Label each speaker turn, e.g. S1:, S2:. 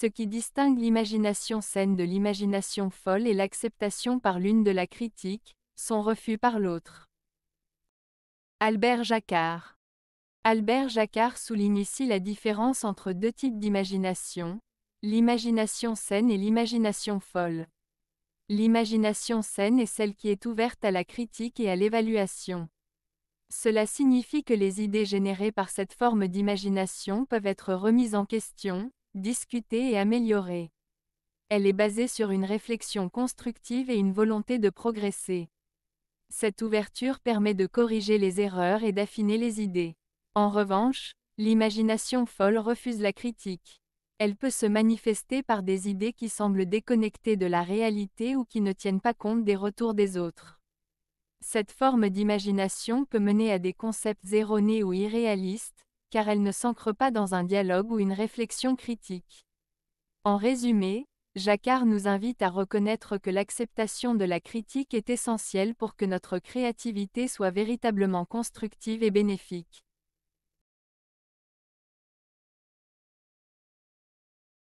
S1: Ce qui distingue l'imagination saine de l'imagination folle est l'acceptation par l'une de la critique, son refus par l'autre. Albert Jacquard Albert Jacquard souligne ici la différence entre deux types d'imagination, l'imagination saine et l'imagination folle. L'imagination saine est celle qui est ouverte à la critique et à l'évaluation. Cela signifie que les idées générées par cette forme d'imagination peuvent être remises en question, discuter et améliorer. Elle est basée sur une réflexion constructive et une volonté de progresser. Cette ouverture permet de corriger les erreurs et d'affiner les idées. En revanche, l'imagination folle refuse la critique. Elle peut se manifester par des idées qui semblent déconnectées de la réalité ou qui ne tiennent pas compte des retours des autres. Cette forme d'imagination peut mener à des concepts erronés ou irréalistes, car elle ne s'ancre pas dans un dialogue ou une réflexion critique. En résumé, Jacquard nous invite à reconnaître que l'acceptation de la critique est essentielle pour que notre créativité soit véritablement constructive et bénéfique.